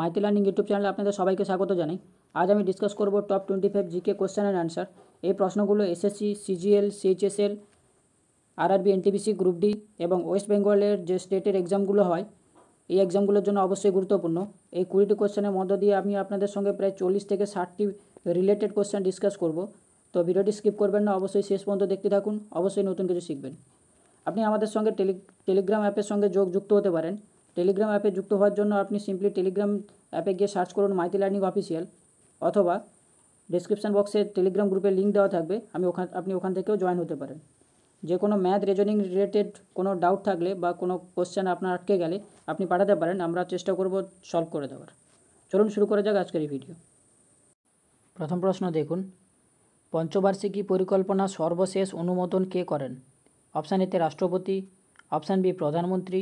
Maiti learning YouTube চ্যানেলে আপনাদের সবাইকে স্বাগত জানাই আজ আমি ডিসকাস করব top twenty five GK question and answer এই প্রশ্নগুলো SSC CGL CHSL RRB NTPC group D এবং ওয়েস্ট বেঙ্গলের যে স্টেটের এক্সামগুলো হয় এই এক্সামগুলোর জন্য অবশ্যই গুরুত্বপূর্ণ এই কুড়িটি কোশ্চেনের মধ্য দিয়ে আমি আপনাদের সঙ্গে প্রায় চল্লিশ থেকে ষাটটি রিলেটেড কোশ্চেন ডিসকাস করব তো ভিডিওটি স্কিপ করবেন না অবশ্যই শেষ পর্যন্ত দেখতে থাকুন অবশ্যই নতুন কিছু শিখবেন আপনি আমাদের সঙ্গে টেলি টেলিগ্রাম অ্যাপের সঙ্গে যোগ যুক্ত হতে পারেন টেলিগ্রাম অ্যাপে যুক্ত হওয়ার জন্য আপনি সিম্পলি টেলিগ্রাম অ্যাপে গিয়ে সার্চ করুন মাইতি লার্নিং অফিসিয়াল অথবা ডিসক্রিপশান বক্সে টেলিগ্রাম গ্রুপে লিঙ্ক দেওয়া থাকবে আমি ওখান আপনি ওখান থেকেও জয়েন হতে পারেন যে কোনো ম্যাথ রেজনিং রিলেটেড কোনো ডাউট থাকলে বা কোনো কোশ্চেন আপনার আটকে গেলে আপনি পাঠাতে পারেন আমরা চেষ্টা করব সলভ করে দেওয়ার চলুন শুরু করে যাক আজকের এই ভিডিও প্রথম প্রশ্ন দেখুন পঞ্চবার্ষিকী পরিকল্পনা সর্বশেষ অনুমোদন কে করেন অপশান এতে রাষ্ট্রপতি অপশান বি প্রধানমন্ত্রী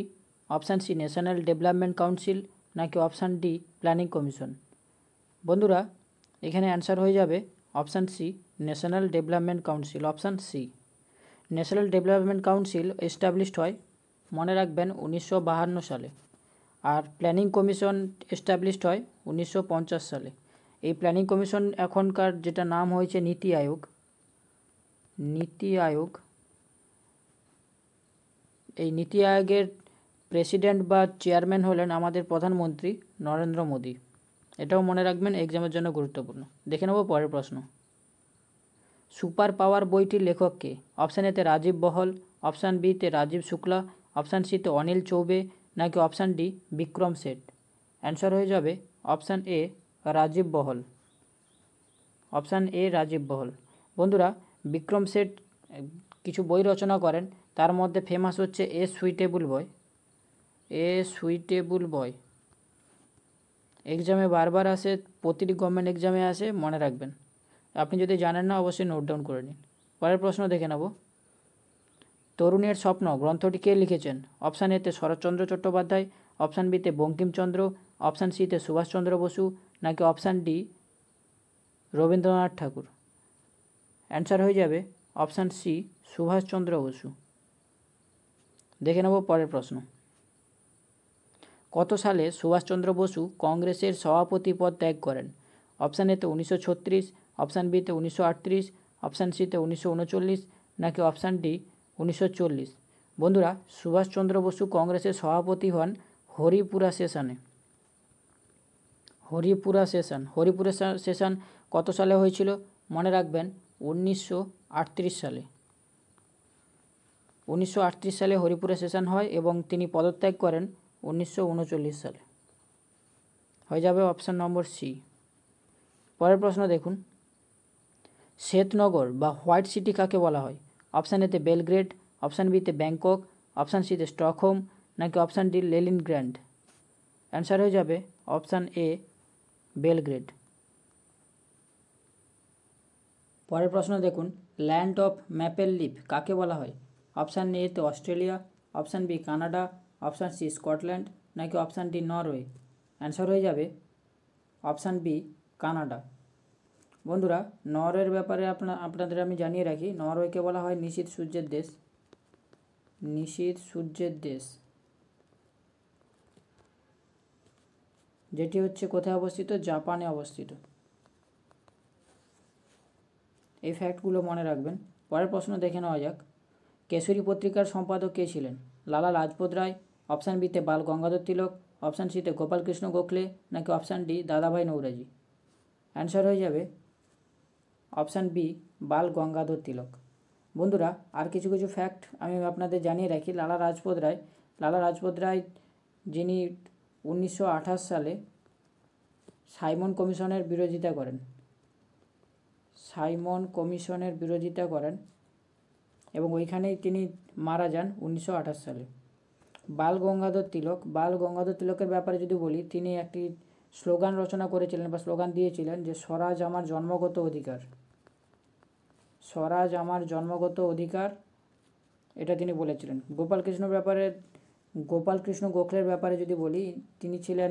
option C national development council নাকি অপশান ডি প্ল্যানিং কমিশন বন্ধুরা এখানে অ্যান্সার হয়ে যাবে option C national development council option C national development council established হয় মনে রাখবেন উনিশশো সালে আর প্ল্যানিং কমিশন এস্টাবলিশড হয় উনিশশো সালে এই প্ল্যানিং কমিশন এখনকার যেটা নাম হয়েছে নীতি আয়োগ নীতি আয়োগ এই নীতি আয়োগের প্রেসিডেন্ট বা চেয়ারম্যান হলেন আমাদের প্রধানমন্ত্রী নরেন্দ্র মোদী এটাও মনে রাখবেন এক্সামের জন্য গুরুত্বপূর্ণ দেখে নেব পরের প্রশ্ন সুপার পাওয়ার বইটির লেখক কে অপশান এতে রাজীব বহল অপশান বিতে রাজীব শুক্লা অপশান সিতে অনিল চৌবে নাকি option D Vikram Seth answer হয়ে যাবে অপশান এ রাজীব বহল অপশান এ রাজীব বহল বন্ধুরা বিক্রম শেঠ কিছু বই রচনা করেন তার মধ্যে ফেমাস হচ্ছে a suitable boy a suitable বয় এক্সামে বারবার আসে প্রতিটি গভর্নমেন্ট এক্সামে আসে মনে রাখবেন আপনি যদি জানেন না অবশ্যই নোট ডাউন করে নিন পরের প্রশ্ন দেখে নেব তরুণের স্বপ্ন গ্রন্থটি কে লিখেছেন অপশান এতে শরৎচন্দ্র চট্টোপাধ্যায় অপশান বিতে বঙ্কিমচন্দ্র অপশান সিতে সুভাষচন্দ্র বসু নাকি option D Rabindranath Tagore answer হয়ে যাবে অপশান সি সুভাষচন্দ্র বসু দেখে নেব পরের প্রশ্ন কত সালে সুভাষচন্দ্র বসু কংগ্রেসের সভাপতি পদ ত্যাগ করেন অপশান এতে উনিশশো ছত্রিশ অপশান বিতে উনিশশো আটত্রিশ অপশান সিতে উনিশশো উনচল্লিশ নাকি অপশান ডি উনিশশো চল্লিশ বন্ধুরা সুভাষচন্দ্র বসু কংগ্রেসের সভাপতি হন হরিপুরা সেশনে হরিপুরা সেশন হরিপুরা সেশন কত সালে হয়েছিল মনে রাখবেন উনিশশো সালে উনিশশো সালে হরিপুরা সেশন হয় এবং তিনি পদত্যাগ করেন উনিশশো সালে হয়ে যাবে অপশান নম্বর সি পরের প্রশ্ন দেখুন শ্বেতনগর বা হোয়াইট সিটি কাকে বলা হয় অপশান এতে বেলগ্রেড অপশান বিতে ব্যাংকক অপশান সিতে স্টকহোম নাকি option D Leningrad answer হয়ে যাবে অপশান এ বেলগ্রেড পরের প্রশ্ন দেখুন ল্যান্ড অফ ম্যাপেল লিফ কাকে বলা হয় অপশান এতে Australia option B Canada option C Scotland নাকি অপশান ডি নরওয়ে অ্যান্সার হয়ে যাবে অপশান বি কানাডা বন্ধুরা নরওয়ের ব্যাপারে আপনাদের আমি জানিয়ে রাখি নরওয়েকে বলা হয় নিশীত সূর্যের দেশ নিশীত সূর্যের দেশ যেটি হচ্ছে কোথায় অবস্থিত জাপানে অবস্থিত এই ফ্যাক্টগুলো মনে রাখবেন পরের প্রশ্ন দেখে নেওয়া যাক কেশরী পত্রিকার সম্পাদক কে ছিলেন লালা লাজপত রায় অপশান বিতে বাল গঙ্গাধর তিলক অপশান সিতে গোপালকৃষ্ণ গোখলে নাকি অপশান ডি দাদাভাই নৌরাজি অ্যান্সার হয়ে যাবে অপশান বি বাল গঙ্গাধর তিলক বন্ধুরা আর কিছু কিছু ফ্যাক্ট আমি আপনাদের জানিয়ে রাখি লালা রাজপত রায় লালা রাজপত রায় যিনি উনিশশো সালে সাইমন কমিশনের বিরোধিতা করেন সাইমন কমিশনের বিরোধিতা করেন এবং ওইখানেই তিনি মারা যান উনিশশো সালে বাল গঙ্গাধর তিলক বাল গঙ্গাধর তিলকের ব্যাপারে যদি বলি তিনি একটি স্লোগান রচনা করেছিলেন বা স্লোগান দিয়েছিলেন যে স্বরাজ আমার জন্মগত অধিকার স্বরাজ আমার জন্মগত অধিকার এটা তিনি বলেছিলেন গোপালকৃষ্ণ ব্যাপারে গোপালকৃষ্ণ গোখলের ব্যাপারে যদি বলি তিনি ছিলেন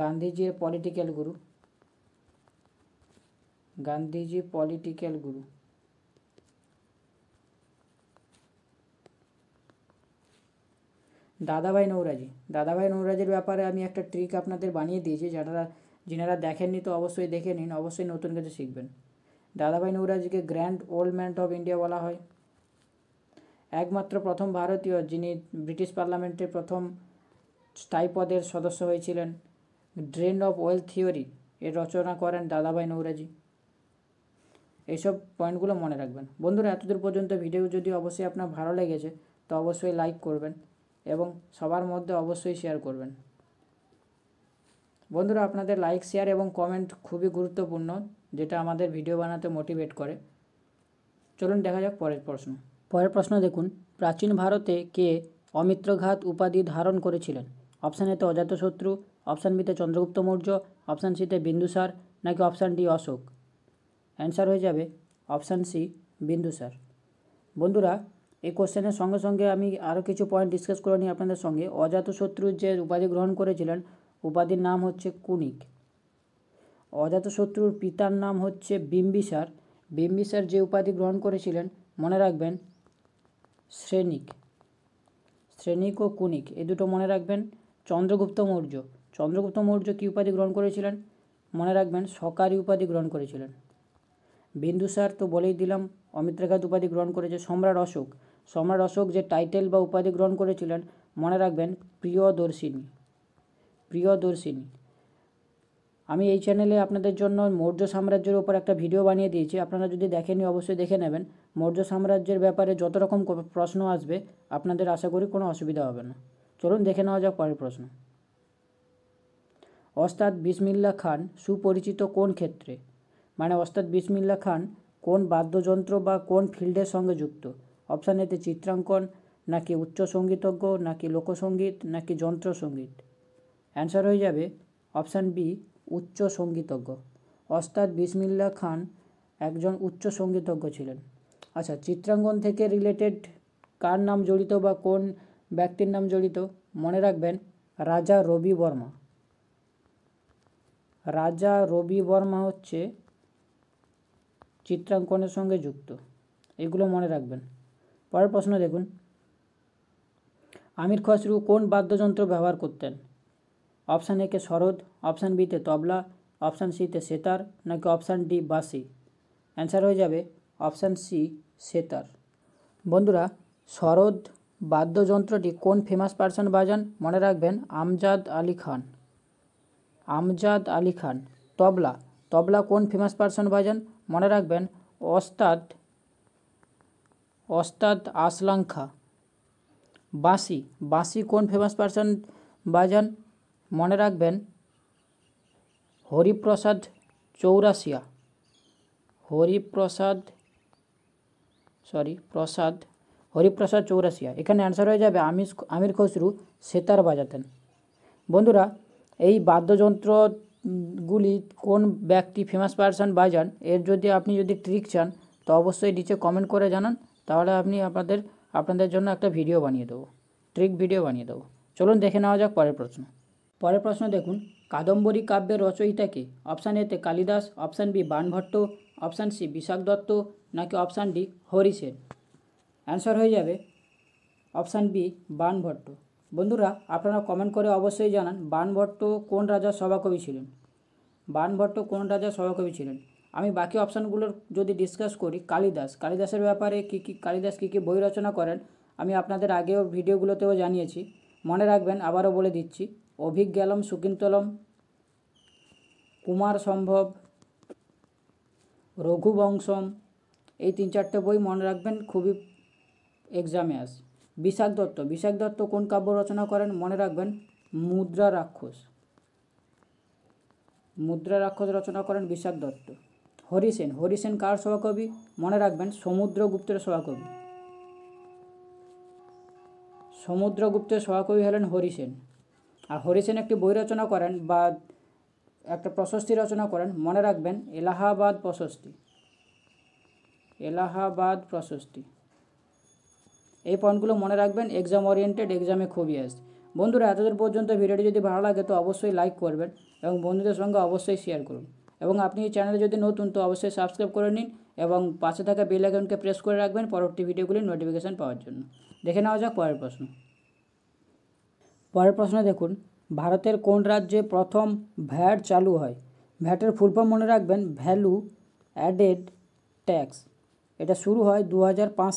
গান্ধীজির পলিটিক্যাল গুরু গান্ধীজি পলিটিক্যাল গুরু দাদাভাই নৌরাজি দাদাভাই নৌরাজির ব্যাপারে আমি একটা ট্রিক আপনাদের বানিয়ে দিয়েছি যারা যিনারা দেখেননি তো অবশ্যই দেখে নিন অবশ্যই নতুন কিছু শিখবেন দাদাভাই নৌরাজিকে grand old man of India বলা হয় একমাত্র প্রথম ভারতীয় যিনি ব্রিটিশ পার্লামেন্টে প্রথম স্থায়ী পদের সদস্য হয়েছিলেন ড্রেন অফ ওয়েলথ থিওরি এর রচনা করেন দাদাভাই নৌরাজি এইসব পয়েন্টগুলো মনে রাখবেন বন্ধুরা এতদূর পর্যন্ত ভিডিও যদি অবশ্যই আপনার ভালো লেগেছে তো অবশ্যই লাইক করবেন এবং সবার মধ্যে অবশ্যই শেয়ার করবেন বন্ধুরা আপনাদের লাইক শেয়ার এবং কমেন্ট খুবই গুরুত্বপূর্ণ যেটা আমাদের ভিডিও বানাতে মোটিভেট করে চলুন দেখা যাক পরের প্রশ্ন পরের প্রশ্ন দেখুন প্রাচীন ভারতে কে অমিত্রঘাত উপাধি ধারণ করেছিলেন অপশান এতে অজাতশত্রু অপশান বিতে চন্দ্রগুপ্ত মৌর্য অপশান সিতে বিন্দুসার নাকি অপশান ডি অশোক অ্যান্সার হয়ে যাবে অপশান সি বিন্দুসার বন্ধুরা এই কোশ্চেনের সঙ্গে সঙ্গে আমি আরও কিছু পয়েন্ট ডিসকাস করে নিই আপনাদের সঙ্গে অজাতশত্রুর যে উপাধি গ্রহণ করেছিলেন উপাধির নাম হচ্ছে কুনিক অজাতশত্রুর পিতার নাম হচ্ছে বিম্বিসার বিম্বিসার যে উপাধি গ্রহণ করেছিলেন মনে রাখবেন শ্রেণিক শ্রেণিক ও কুনিক এই দুটো মনে রাখবেন চন্দ্রগুপ্ত মৌর্য চন্দ্রগুপ্ত মৌর্য কী উপাধি গ্রহণ করেছিলেন মনে রাখবেন সকারি উপাধি গ্রহণ করেছিলেন বিন্দুসার তো বলেই দিলাম অমিত্রাঘাত উপাধি গ্রহণ করেছে সম্রাট অশোক সম্রাট অশোক যে টাইটেল বা উপাধি গ্রহণ করেছিলেন মনে রাখবেন প্রিয়দর্শিনী প্রিয়দর্শিনী আমি এই চ্যানেলে আপনাদের জন্য মৌর্য সাম্রাজ্যের ওপর একটা ভিডিও বানিয়ে দিয়েছি আপনারা যদি দেখেনি অবশ্যই দেখে নেবেন মৌর্য সাম্রাজ্যের ব্যাপারে যত রকম প্রশ্ন আসবে আপনাদের আশা করি কোনো অসুবিধা হবে না চলুন দেখে নেওয়া যাক পরের প্রশ্ন অস্তাদ বিসমিল্লা খান সুপরিচিত কোন ক্ষেত্রে মানে অস্তাদ বিসমিল্লা খান কোন বাদ্যযন্ত্র বা কোন ফিল্ডের সঙ্গে যুক্ত অপশান এতে চিত্রাঙ্কন নাকি উচ্চ সঙ্গীতজ্ঞ নাকি লোকসঙ্গীত নাকি যন্ত্র সঙ্গীত অ্যান্সার হয়ে যাবে অপশান বি উচ্চ সঙ্গীতজ্ঞ অস্তাদ বিসমিল্লা খান একজন উচ্চ সঙ্গীতজ্ঞ ছিলেন আচ্ছা চিত্রাঙ্কন থেকে রিলেটেড কার নাম জড়িত বা কোন ব্যক্তির নাম জড়িত মনে রাখবেন রাজা রবি বর্মা রাজা রবি বর্মা হচ্ছে চিত্রাঙ্কনের সঙ্গে যুক্ত এগুলো মনে রাখবেন পরের প্রশ্ন দেখুন আমির খসরু কোন বাদ্যযন্ত্র ব্যবহার করতেন অপশান একে শরদ অপশান বিতে তবলা অপশান সিতে সেতার নাকি অপশান ডি বাসি অ্যান্সার হয়ে যাবে অপশান সি সেতার বন্ধুরা শরদ বাদ্যযন্ত্রটি কোন ফেমাস পার্সন বাজান মনে রাখবেন আমজাদ আলী খান আমজাদ আলী খান তবলা তবলা কোন ফেমাস পার্সন বাজান মনে রাখবেন ওস্তাদ ওস্তাদ আসলাম বাঁশি বাঁশি কোন ফেমাস পার্সন বাজান মনে রাখবেন হরিপ্রসাদ চৌরাসিয়া হরিপ্রসাদ সরি প্রসাদ হরিপ্রসাদ চৌরাসিয়া এখানে অ্যান্সার হয়ে যাবে আমির আমির খসরু সেতার বাজাতেন বন্ধুরা এই বাদ্যযন্ত্রগুলি কোন ব্যক্তি ফেমাস পার্সন বাজান এর যদি আপনি যদি ট্রিক চান তো অবশ্যই নিচে কমেন্ট করে জানান তাহলে আপনি আপনাদের আপনাদের জন্য একটা ভিডিও বানিয়ে দেবো ট্রিক ভিডিও বানিয়ে দেবো চলুন দেখে নেওয়া যাক পরের প্রশ্ন পরের প্রশ্ন দেখুন কাদম্বরী কাব্যের রচয়িতাকে অপশান এতে Kalidas option B Banabhatta option C Vishakh Datta নাকি option D Hari Sen answer হয়ে যাবে অপশান বি বাণভট্ট বন্ধুরা আপনারা কমেন্ট করে অবশ্যই জানান বাণভট্ট কোন রাজার সভাকবি ছিলেন বাণভট্ট কোন রাজার সভাকবি ছিলেন আমি বাকি অপশানগুলোর যদি ডিসকাস করি কালিদাস কালিদাসের ব্যাপারে কী কী কালিদাস কী কী বই রচনা করেন আমি আপনাদের আগেও ভিডিওগুলোতেও জানিয়েছি মনে রাখবেন আবারও বলে দিচ্ছি অভিজ্ঞালম সুকিন্তলম কুমার সম্ভব রঘুবংশম এই তিন চারটে বই মনে রাখবেন খুবই এক্সামে আস বিশাখ দত্ত বিশাখ দত্ত কোন কাব্য রচনা করেন মনে রাখবেন মুদ্রা রাক্ষস মুদ্রা রাক্ষস রচনা করেন বিশাখ দত্ত হরিসেন হরিসেন কার সভাকবি মনে রাখবেন সমুদ্রগুপ্তের সভাকবি সমুদ্রগুপ্তের সভাকবি হলেন হরিসেন আর হরিসেন একটি বই রচনা করেন বা একটা প্রশস্তি রচনা করেন মনে রাখবেন এলাহাবাদ প্রশস্তি এলাহাবাদ প্রশস্তি এই পয়েন্টগুলো মনে রাখবেন এক্সাম ওরিয়েন্টেড এক্সামে খুবই আসবে বন্ধুরা এতদূর পর্যন্ত ভিডিওটি যদি ভালো লাগে তো অবশ্যই লাইক করবেন এবং বন্ধুদের সঙ্গে অবশ্যই শেয়ার করুন এবং আপনি এই চ্যানেলে যদি নতুন তো অবশ্যই সাবস্ক্রাইব করে নিন এবং পাশে থাকা বেল আইকনকে প্রেস করে রাখবেন পরবর্তী ভিডিওগুলির নোটিফিকেশান পাওয়ার জন্য দেখে নেওয়া যাক পরের প্রশ্ন পরের প্রশ্ন দেখুন ভারতের কোন রাজ্যে প্রথম ভ্যাট চালু হয় ভ্যাটের ফুল ফর্ম মনে রাখবেন ভ্যালু অ্যাডেড ট্যাক্স এটা শুরু হয় দু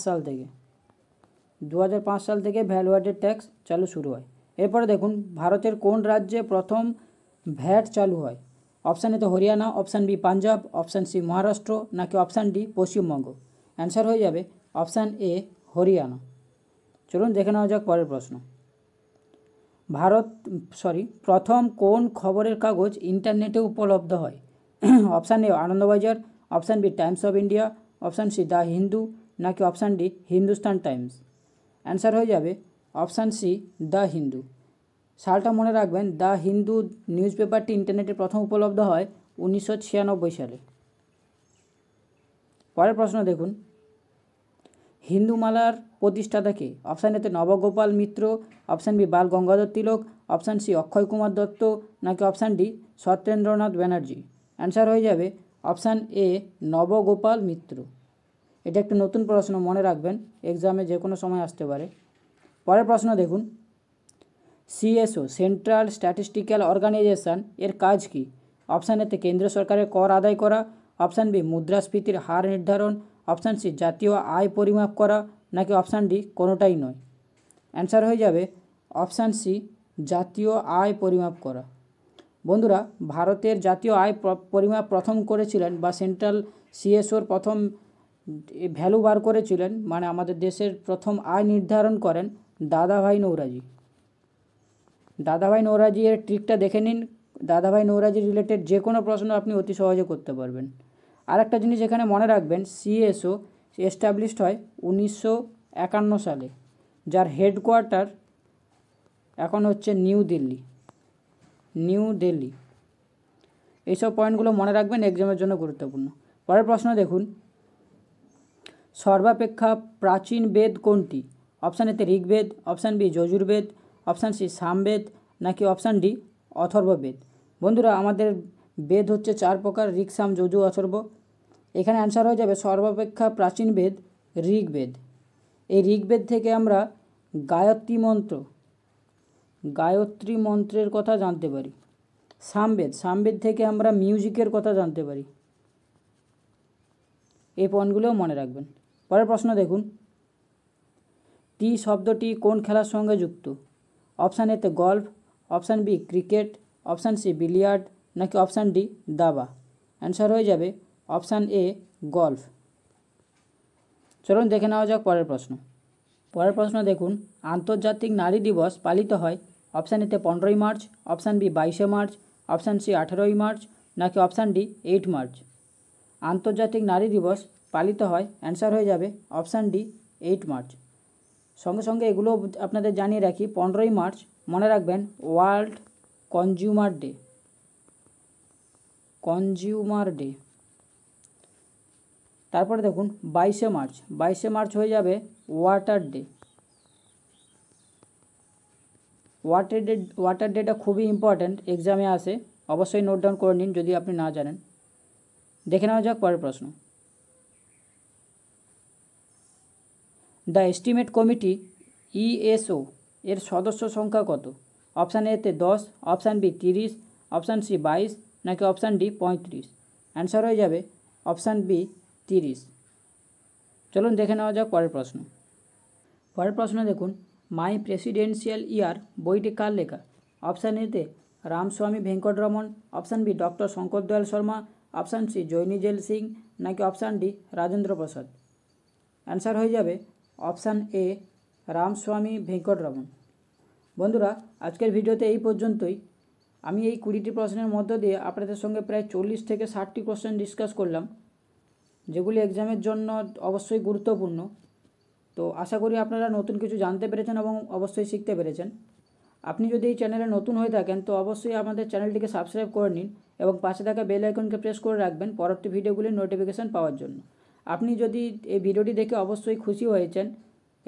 সাল থেকে দু সাল থেকে ভ্যালু অ্যাডেড ট্যাক্স চালু শুরু হয় এরপরে দেখুন ভারতের কোন রাজ্যে প্রথম ভ্যাট চালু হয় অপশান তো Haryana option B Punjab option C Maharashtra নাকি অপশান ডি পশ্চিমবঙ্গ অ্যান্সার হয়ে যাবে অপশান এ হরিয়ানা চলুন দেখে নেওয়া যাক পরের প্রশ্ন ভারত সরি প্রথম কোন খবরের কাগজ ইন্টারনেটে উপলব্ধ হয় option A Anandabazar option B Times of India option C the Hindu নাকি option D Hindustan Times answer হয়ে যাবে অপশান সি দ্য হিন্দু সালটা মনে রাখবেন দ্য হিন্দু নিউজ পেপারটি ইন্টারনেটে প্রথম উপলব্ধ হয় উনিশশো সালে পরের প্রশ্ন দেখুন হিন্দুমালার কে অপশান এতে Nabagopal Mitra option B Bal Gangadhar Tilak option C Akshay Kumar Dutta নাকি option D Satyendranath Banerjee answer হয়ে যাবে অপশান এ নবগোপাল মিত্র এটা একটা নতুন প্রশ্ন মনে রাখবেন এক্সামে যে কোনো সময় আসতে পারে পরের প্রশ্ন দেখুন সিএসও সেন্ট্রাল স্ট্যাটিস্টিক্যাল অর্গানাইজেশান এর কাজ কি অপশান এতে কেন্দ্র সরকারের কর আদায় করা অপশান বি মুদ্রাস্ফীতির হার নির্ধারণ অপশান সি জাতীয় আয় পরিমাপ করা নাকি অপশান ডি কোনোটাই নয় অ্যান্সার হয়ে যাবে অপশান সি জাতীয় আয় পরিমাপ করা বন্ধুরা ভারতের জাতীয় আয় পরিমাপ প্রথম করেছিলেন বা সেন্ট্রাল সিএসওর প্রথম ভ্যালু বার করেছিলেন মানে আমাদের দেশের প্রথম আয় নির্ধারণ করেন দাদাভাই নৌরাজি দাদাভাই নৌরাজি এর ট্রিকটা দেখে নিন দাদাভাই নৌরাজি রিলেটেড যে কোনো প্রশ্ন আপনি অতি সহজে করতে পারবেন আর একটা জিনিস এখানে মনে রাখবেন সিএসও এস্টাবলিশড হয় উনিশশো একান্ন সালে যার হেডকোয়ার্টার এখন হচ্ছে নিউ দিল্লি নিউ দিল্লি এইসব পয়েন্টগুলো মনে রাখবেন এক্সামের জন্য গুরুত্বপূর্ণ পরের প্রশ্ন দেখুন সর্বাপেক্ষা প্রাচীন বেদ কোনটি অপশান এতে Rigveda option B Yajurveda option C Samaveda নাকি অপশান ডি অথর্ববেদ বন্ধুরা আমাদের বেদ হচ্ছে চার প্রকার ঋকসাম যজু অথর্ব এখানে অ্যান্সার হয়ে যাবে সর্বাপেক্ষা প্রাচীন বেদ ঋগ্বেদ এই ঋগ্বেদ থেকে আমরা গায়ত্রী মন্ত্র গায়ত্রী মন্ত্রের কথা জানতে পারি সামবেদ সামবেদ থেকে আমরা মিউজিকের কথা জানতে পারি এই পয়েন্টগুলোও মনে রাখবেন পরের প্রশ্ন দেখুন টি শব্দটি কোন খেলার সঙ্গে যুক্ত অপশান এতে golf option B cricket option C billiard নাকি অপশান ডি দাবা অ্যান্সার হয়ে যাবে অপশান এ গল্ফ চলুন দেখে নেওয়া যাক পরের প্রশ্ন পরের প্রশ্ন দেখুন আন্তর্জাতিক নারী দিবস পালিত হয় অপশান এতে পনেরোই মার্চ অপশান বি বাইশে মার্চ অপশান সি আঠেরোই মার্চ নাকি অপশান ডি এইট মার্চ আন্তর্জাতিক নারী দিবস পালিত হয় অ্যান্সার হয়ে যাবে অপশান ডি এইট মার্চ সঙ্গে সঙ্গে এগুলো আপনাদের জানিয়ে রাখি পনেরোই মার্চ মনে রাখবেন world consumer day consumer day তারপরে দেখুন বাইশে মার্চ বাইশে মার্চ হয়ে যাবে water day water day water ডেটা খুবই ইম্পর্ট্যান্ট এক্সামে আসে অবশ্যই নোট ডাউন করে নিন যদি আপনি না জানেন দেখে নেওয়া যাক পরের প্রশ্ন দ্য এস্টিমেট কমিটি ইএসও এর সদস্য সংখ্যা কত অপশান এতে দশ অপশান বি তিরিশ অপশান সি বাইশ নাকি অপশান ডি পঁয়ত্রিশ অ্যান্সার হয়ে যাবে অপশান বি তিরিশ চলুন দেখে নেওয়া যাক পরের প্রশ্ন পরের প্রশ্ন দেখুন মাই প্রেসিডেন্সিয়াল ইয়ার বইটি কার লেখা অপশান এতে Ramaswamy Venkataraman option B doctor Shankar Dayal Sharma option C জৈনিজেল সিং নাকি option D Rajendra Prasad answer হয়ে যাবে অপশান এ রামস্বামী ভেঙ্কটরমন বন্ধুরা আজকের ভিডিওতে এই পর্যন্তই আমি এই কুড়িটি প্রশ্নের মধ্য দিয়ে আপনাদের সঙ্গে প্রায় চল্লিশ থেকে ষাটটি কোশ্চেন ডিসকাস করলাম যেগুলি এক্সামের জন্য অবশ্যই গুরুত্বপূর্ণ তো আশা করি আপনারা নতুন কিছু জানতে পেরেছেন এবং অবশ্যই শিখতে পেরেছেন আপনি যদি এই চ্যানেলে নতুন হয়ে থাকেন তো অবশ্যই আমাদের চ্যানেলটিকে সাবস্ক্রাইব করে নিন এবং পাশে থাকা বেল আইকনকে প্রেস করে রাখবেন পরবর্তী ভিডিওগুলির নোটিফিকেশান পাওয়ার জন্য আপনি যদি এই ভিডিওটি দেখে অবশ্যই খুশি হয়েছেন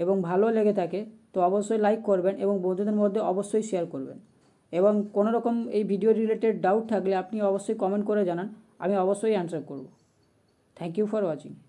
এবং ভালো লেগে থাকে তো অবশ্যই লাইক করবেন এবং বন্ধুদের মধ্যে অবশ্যই শেয়ার করবেন এবং কোনো রকম এই ভিডিও রিলেটেড ডাউট থাকলে আপনি অবশ্যই কমেন্ট করে জানান আমি অবশ্যই অ্যান্সার করব থ্যাংক ইউ ফর ওয়াচিং